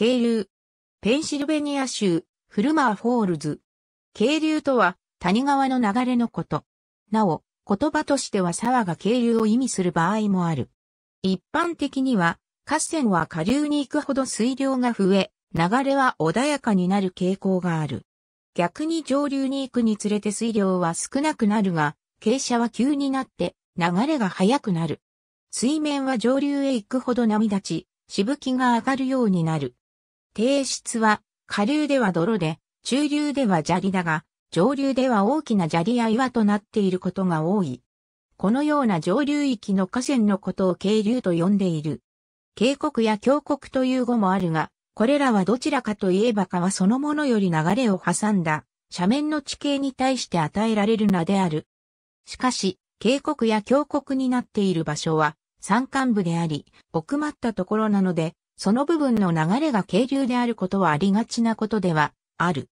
渓流。ペンシルベニア州、フルマーフォールズ。渓流とは、谷川の流れのこと。なお、言葉としては沢が渓流を意味する場合もある。一般的には、河川は下流に行くほど水量が増え、流れは穏やかになる傾向がある。逆に上流に行くにつれて水量は少なくなるが、傾斜は急になって流れが速くなる。水面は上流へ行くほど波立ち、しぶきが上がるようになる。低質は、下流では泥で、中流では砂利だが、上流では大きな砂利や岩となっていることが多い。このような上流域の河川のことを渓流と呼んでいる。渓谷や峡谷という語もあるが、これらはどちらかといえば川そのものより流れを挟んだ斜面の地形に対して与えられる名である。しかし、渓谷や峡谷になっている場所は山間部であり、奥まったところなので、その部分の流れが渓流であることはありがちなことではある。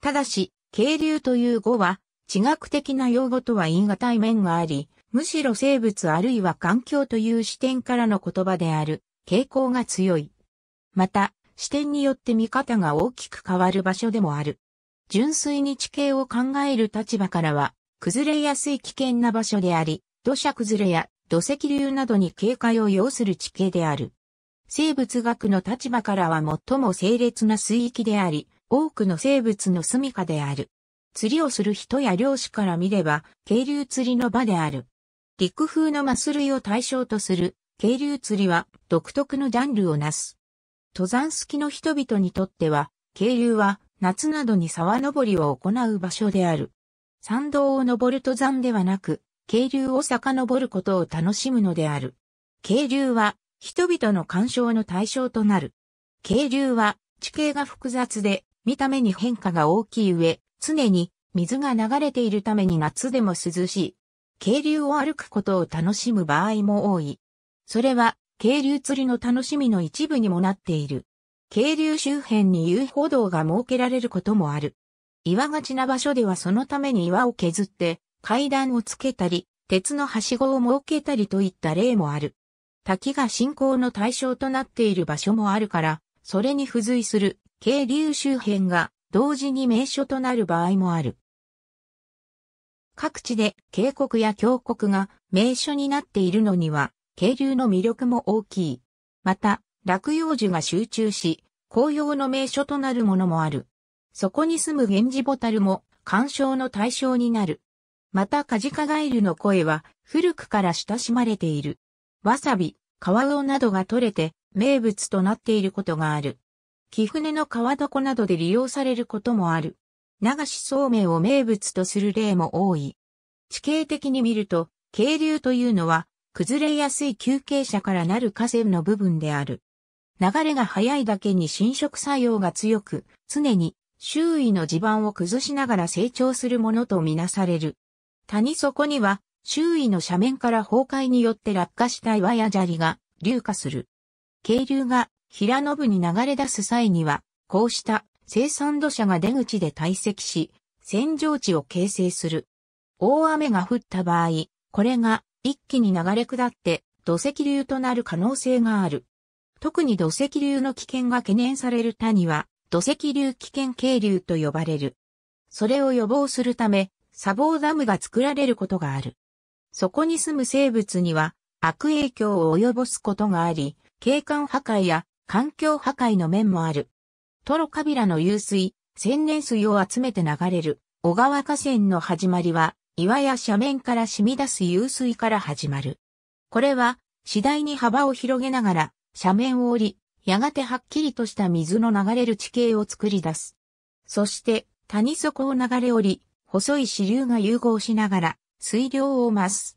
ただし、渓流という語は、地学的な用語とは言い難い面があり、むしろ生物あるいは環境という視点からの言葉である傾向が強い。また、視点によって見方が大きく変わる場所でもある。純粋に地形を考える立場からは、崩れやすい危険な場所であり、土砂崩れや土石流などに警戒を要する地形である。生物学の立場からは最も清烈な水域であり、多くの生物の住処である。釣りをする人や漁師から見れば、渓流釣りの場である。陸風のマス類を対象とする、渓流釣りは独特のジャンルをなす。登山好きの人々にとっては、渓流は夏などに沢登りを行う場所である。山道を登る登山ではなく、渓流を遡ることを楽しむのである。渓流は人々の干渉の対象となる。渓流は地形が複雑で見た目に変化が大きい上、常に水が流れているために夏でも涼しい。渓流を歩くことを楽しむ場合も多い。それは渓流釣りの楽しみの一部にもなっている。渓流周辺に遊歩道が設けられることもある。岩がちな場所ではそのために岩を削って階段をつけたり、鉄のはしごを設けたりといった例もある。滝が信仰の対象となっている場所もあるから、それに付随する渓流周辺が同時に名所となる場合もある。各地で渓谷や峡谷が名所になっているのには、渓流の魅力も大きい。また、落葉樹が集中し、紅葉の名所となるものもある。そこに住む源氏ボタルも干渉の対象になる。またカジカガエルの声は古くから親しまれている。わさび、川魚などが取れて名物となっていることがある。木船の川床などで利用されることもある。流しそうめんを名物とする例も多い。地形的に見ると、渓流というのは、崩れやすい休憩者からなる河川の部分である。流れが速いだけに侵食作用が強く、常に周囲の地盤を崩しながら成長するものとみなされる。谷底には周囲の斜面から崩壊によって落下した岩や砂利が流下する。渓流が平野部に流れ出す際には、こうした生産土砂が出口で堆積し、洗浄地を形成する。大雨が降った場合、これが一気に流れ下って土石流となる可能性がある。特に土石流の危険が懸念される谷は、土石流危険渓流と呼ばれる。それを予防するため、砂防ダムが作られることがある。そこに住む生物には悪影響を及ぼすことがあり、景観破壊や環境破壊の面もある。トロカビラの湧水、千年水を集めて流れる小川河川の始まりは、岩や斜面から染み出す湧水から始まる。これは次第に幅を広げながら斜面を降り、やがてはっきりとした水の流れる地形を作り出す。そして谷底を流れ降り、細い支流が融合しながら水量を増す。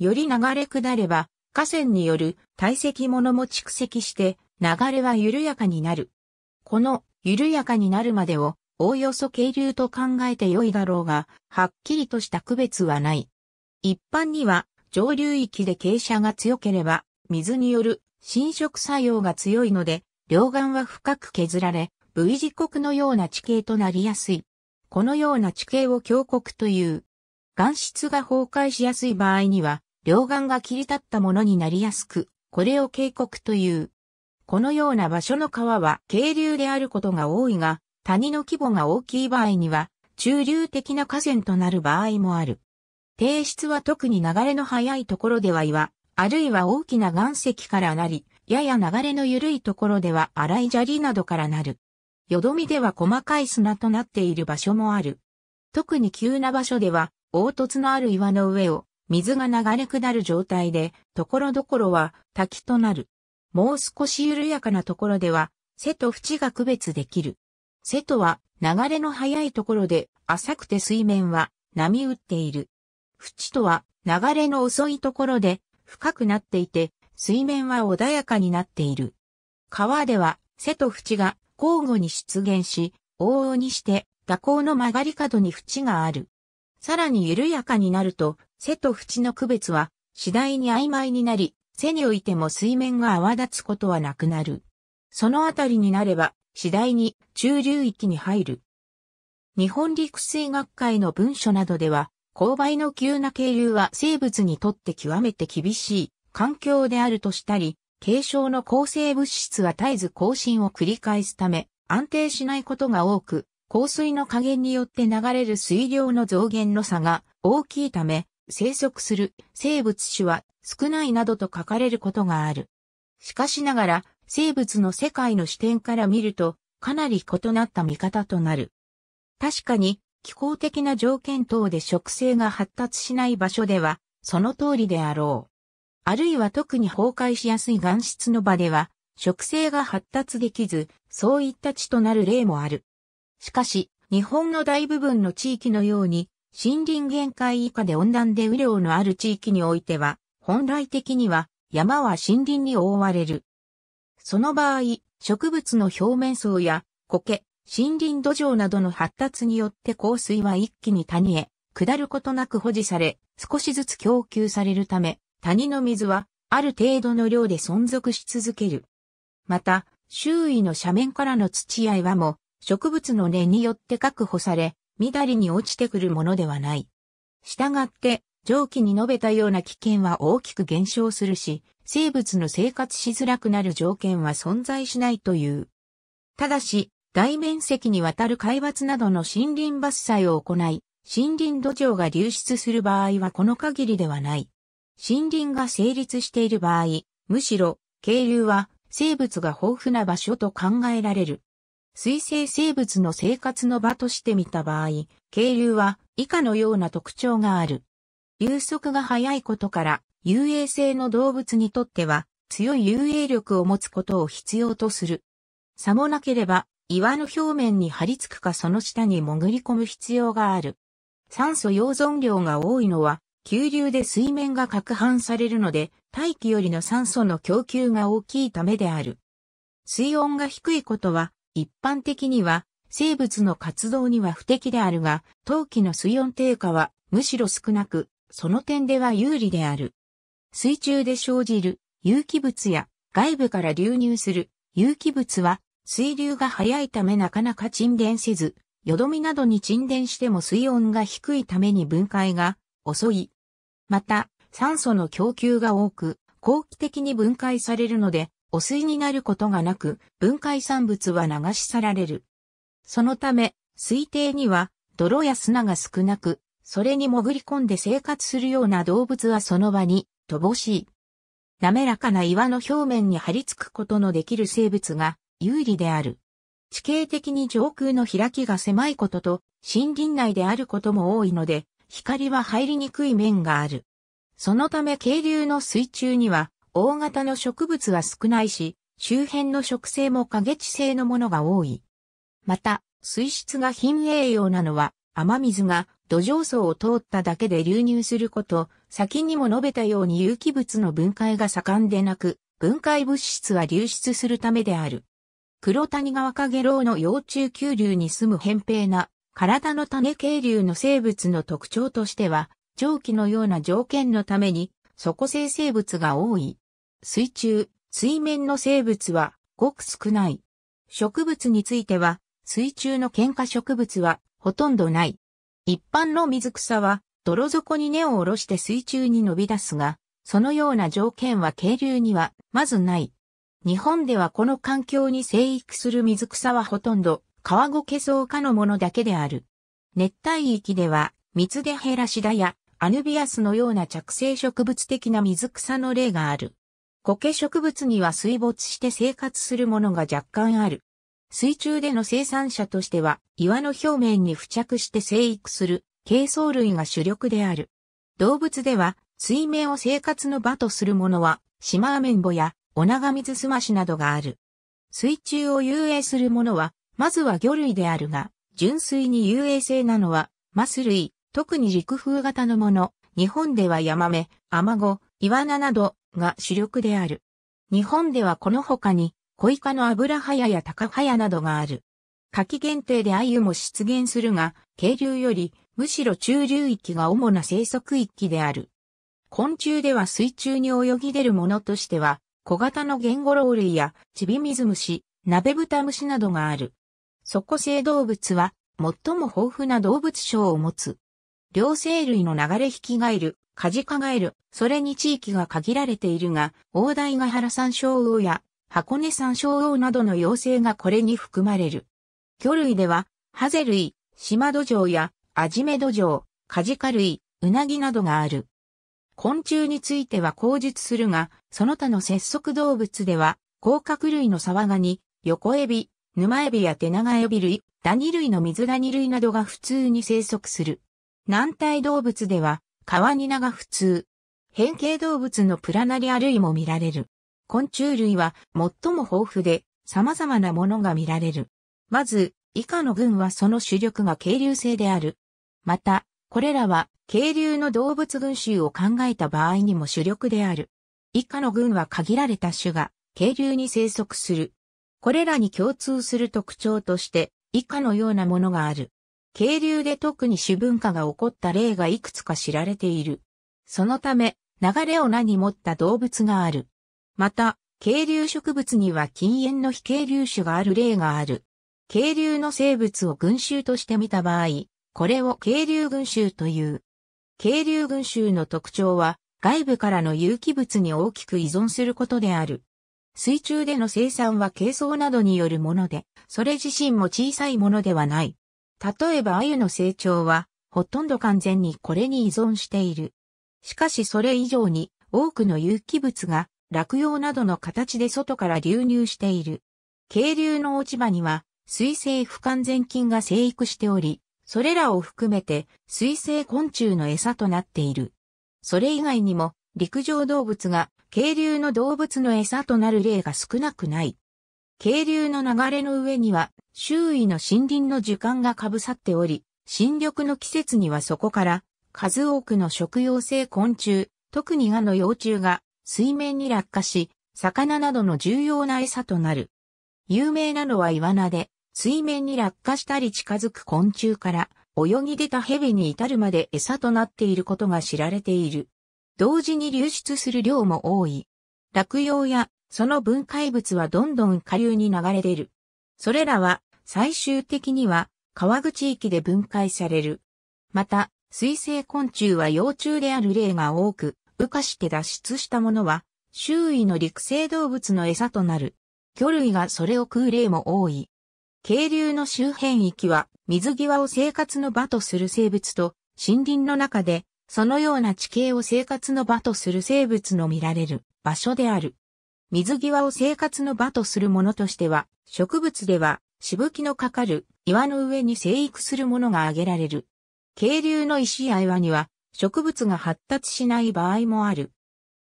より流れ下れば、河川による堆積物も蓄積して流れは緩やかになる。この緩やかになるまでをおおよそ渓流と考えて良いだろうが、はっきりとした区別はない。一般には上流域で傾斜が強ければ水による侵食作用が強いので、両岸は深く削られ、V 字刻のような地形となりやすい。このような地形を峡谷という。岩質が崩壊しやすい場合には、両岸が切り立ったものになりやすく、これを警告という。このような場所の川は渓流であることが多いが、谷の規模が大きい場合には、中流的な河川となる場合もある。低質は特に流れの速いところでは岩、あるいは大きな岩石からなり、やや流れの緩いところでは荒い砂利などからなる。よどみでは細かい砂となっている場所もある。特に急な場所では凹凸のある岩の上を水が流れ下る状態で、ところどころは滝となる。もう少し緩やかなところでは、瀬と淵が区別できる。瀬戸は流れの速いところで浅くて水面は波打っている。淵とは流れの遅いところで深くなっていて水面は穏やかになっている。川では瀬と淵が交互に出現し、往々にして蛇行の曲がり角に淵がある。さらに緩やかになると、背と縁の区別は次第に曖昧になり、背においても水面が泡立つことはなくなる。そのあたりになれば、次第に中流域に入る。日本陸水学会の文書などでは、勾配の急な渓流は生物にとって極めて厳しい環境であるとしたり、軽症の抗生物質は絶えず更新を繰り返すため、安定しないことが多く、降水の加減によって流れる水量の増減の差が大きいため、生息する生物種は少ないなどと書かれることがある。しかしながら、生物の世界の視点から見ると、かなり異なった見方となる。確かに、気候的な条件等で植生が発達しない場所では、その通りであろう。あるいは特に崩壊しやすい岩質の場では、植生が発達できず、そういった地となる例もある。しかし、日本の大部分の地域のように、森林限界以下で温暖で雨量のある地域においては、本来的には山は森林に覆われる。その場合、植物の表面層や苔、森林土壌などの発達によって降水は一気に谷へ、下ることなく保持され、少しずつ供給されるため、谷の水はある程度の量で存続し続ける。また、周囲の斜面からの土合いはも、植物の根によって確保され、緑に落ちてくるものではない。従って、上記に述べたような危険は大きく減少するし、生物の生活しづらくなる条件は存在しないという。ただし、大面積にわたる海抜などの森林伐採を行い、森林土壌が流出する場合はこの限りではない。森林が成立している場合、むしろ、渓流は生物が豊富な場所と考えられる。水生生物の生活の場として見た場合、渓流は以下のような特徴がある。流速が速いことから、遊泳性の動物にとっては強い遊泳力を持つことを必要とする。さもなければ、岩の表面に張り付くかその下に潜り込む必要がある。酸素溶存量が多いのは、急流で水面が攪拌されるので、大気よりの酸素の供給が大きいためである。水温が低いことは、一般的には生物の活動には不適であるが、陶器の水温低下はむしろ少なく、その点では有利である。水中で生じる有機物や外部から流入する有機物は水流が速いためなかなか沈殿せず、よどみなどに沈殿しても水温が低いために分解が遅い。また、酸素の供給が多く、後期的に分解されるので、汚水になることがなく、分解産物は流し去られる。そのため、水底には泥や砂が少なく、それに潜り込んで生活するような動物はその場に乏しい。滑らかな岩の表面に張り付くことのできる生物が有利である。地形的に上空の開きが狭いことと森林内であることも多いので、光は入りにくい面がある。そのため渓流の水中には大型の植物は少ないし、周辺の植生も過激性のものが多い。また、水質が貧栄養なのは、雨水が土壌層を通っただけで流入すること、先にも述べたように有機物の分解が盛んでなく、分解物質は流出するためである。黒谷川かげろうの幼虫急流に住む扁平な体の種渓流の生物の特徴としては、蒸気のような条件のために、底性生物が多い。水中、水面の生物はごく少ない。植物については、水中の喧嘩植物はほとんどない。一般の水草は泥底に根を下ろして水中に伸び出すが、そのような条件は渓流にはまずない。日本ではこの環境に生育する水草はほとんど川け草科のものだけである。熱帯域では水でヘラシダやアヌビアスのような着生植物的な水草の例がある。苔植物には水没して生活するものが若干ある。水中での生産者としては岩の表面に付着して生育する軽藻類が主力である。動物では水面を生活の場とするものはシマアメンボやオナガミズスマシなどがある。水中を遊泳するものはまずは魚類であるが、純粋に遊泳性なのはマス類、特に陸風型のもの、日本ではヤマメ、アマゴ、イワナなどが主力である。日本ではこの他に、小イカの油はやや高ハヤなどがある。夏季限定で鮎も出現するが、渓流よりむしろ中流域が主な生息域である。昆虫では水中に泳ぎ出るものとしては、小型のゲンゴロウ類やチビミズムシ、ナベブタムシなどがある。底性動物は最も豊富な動物賞を持つ。両生類の流れ引きガエル、カジカガエル、それに地域が限られているが、大台ヶ原山椒魚や箱根山椒魚などの妖精がこれに含まれる。魚類では、ハゼ類、島土壌やアジメ土壌、カジカ類、ウナギなどがある。昆虫については口述するが、その他の節足動物では、甲殻類のサワガニ、横エビ、沼エビや手長エビ類、ダニ類の水ダニ類などが普通に生息する。軟体動物では、カワニナが普通。変形動物のプラナリア類も見られる。昆虫類は最も豊富で様々なものが見られる。まず、以下の群はその主力が渓流性である。また、これらは渓流の動物群衆を考えた場合にも主力である。以下の群は限られた種が渓流に生息する。これらに共通する特徴として以下のようなものがある。渓流で特に主文化が起こった例がいくつか知られている。そのため、流れを名に持った動物がある。また、渓流植物には禁煙の非渓流種がある例がある。渓流の生物を群衆として見た場合、これを渓流群衆という。渓流群衆の特徴は、外部からの有機物に大きく依存することである。水中での生産は軽装などによるもので、それ自身も小さいものではない。例えば鮎の成長は、ほとんど完全にこれに依存している。しかしそれ以上に、多くの有機物が、落葉などの形で外から流入している。渓流の落ち葉には、水性不完全菌が生育しており、それらを含めて水性昆虫の餌となっている。それ以外にも陸上動物が渓流の動物の餌となる例が少なくない。渓流の流れの上には周囲の森林の樹幹がかぶさっており、新緑の季節にはそこから数多くの食用性昆虫、特にガの幼虫が水面に落下し、魚などの重要な餌となる。有名なのはイワナで、水面に落下したり近づく昆虫から泳ぎ出た蛇に至るまで餌となっていることが知られている。同時に流出する量も多い。落葉やその分解物はどんどん下流に流れ出る。それらは最終的には川口域で分解される。また、水生昆虫は幼虫である例が多く、浮かして脱出したものは、周囲の陸生動物の餌となる。魚類がそれを食う例も多い。渓流の周辺域は水際を生活の場とする生物と森林の中でそのような地形を生活の場とする生物の見られる場所である。水際を生活の場とするものとしては、植物では、しぶきのかかる岩の上に生育するものが挙げられる。渓流の石や岩には、植物が発達しない場合もある。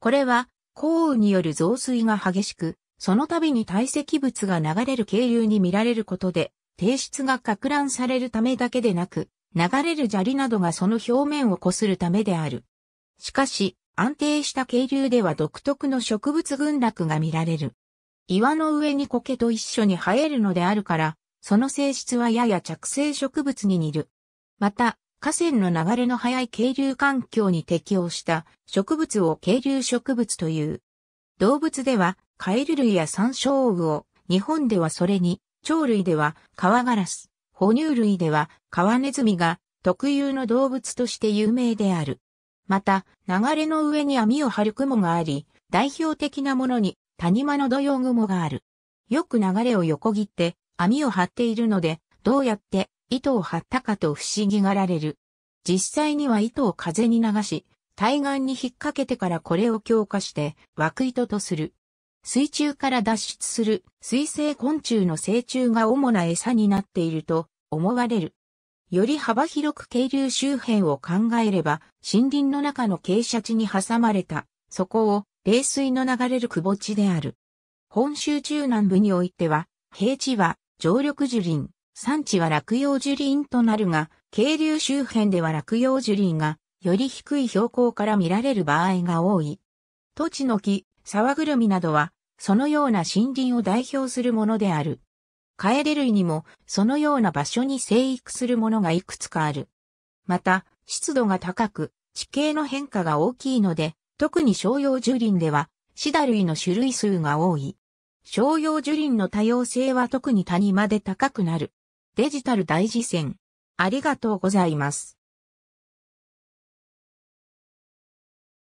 これは、降雨による増水が激しく、その度に堆積物が流れる渓流に見られることで、低質が拡乱されるためだけでなく、流れる砂利などがその表面をこするためである。しかし、安定した渓流では独特の植物群落が見られる。岩の上に苔と一緒に生えるのであるから、その性質はやや着生植物に似る。また、河川の流れの速い渓流環境に適応した植物を渓流植物という。動物ではカエル類や山椒魚、日本ではそれに、鳥類ではカワガラス、哺乳類ではカワネズミが特有の動物として有名である。また、流れの上に網を張る雲があり、代表的なものに谷間の土用雲がある。よく流れを横切って網を張っているので、どうやって糸を張ったかと不思議がられる。実際には糸を風に流し、対岸に引っ掛けてからこれを強化して枠糸とする。水中から脱出する水生昆虫の成虫が主な餌になっていると思われる。より幅広く渓流周辺を考えれば、森林の中の傾斜地に挟まれた、そこを、冷水の流れる窪地である。本州中南部においては、平地は、常緑樹林、山地は落葉樹林となるが、渓流周辺では落葉樹林が、より低い標高から見られる場合が多い。土地の木、沢ぐるみなどは、そのような森林を代表するものである。カエデ類にもそのような場所に生育するものがいくつかある。また、湿度が高く、地形の変化が大きいので、特に商用樹林では、シダ類の種類数が多い。商用樹林の多様性は特に谷まで高くなる。デジタル大事線。ありがとうございます。